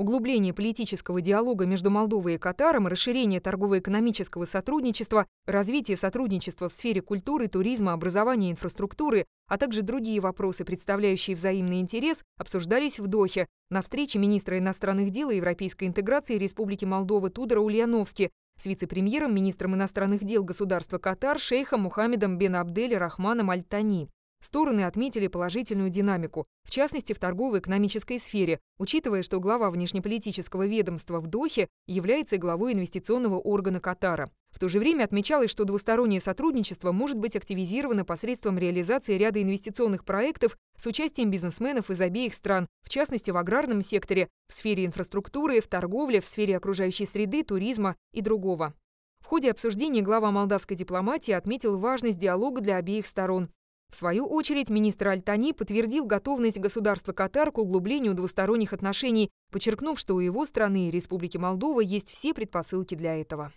Углубление политического диалога между Молдовой и Катаром, расширение торгово-экономического сотрудничества, развитие сотрудничества в сфере культуры, туризма, образования, инфраструктуры, а также другие вопросы, представляющие взаимный интерес, обсуждались в Дохе на встрече министра иностранных дел и европейской интеграции Республики Молдова Тудора Ульяновски с вице-премьером, министром иностранных дел государства Катар шейхом Мухаммедом бен Абдель Рахманом Аль-Тани. Стороны отметили положительную динамику, в частности в торгово-экономической сфере, учитывая, что глава внешнеполитического ведомства в Дохе является главой инвестиционного органа Катара. В то же время отмечалось, что двустороннее сотрудничество может быть активизировано посредством реализации ряда инвестиционных проектов с участием бизнесменов из обеих стран, в частности в аграрном секторе, в сфере инфраструктуры, в торговле, в сфере окружающей среды, туризма и другого. В ходе обсуждения глава молдавской дипломатии отметил важность диалога для обеих сторон. В свою очередь, министр Альтани подтвердил готовность государства Катар к углублению двусторонних отношений, подчеркнув, что у его страны, и Республики Молдова, есть все предпосылки для этого.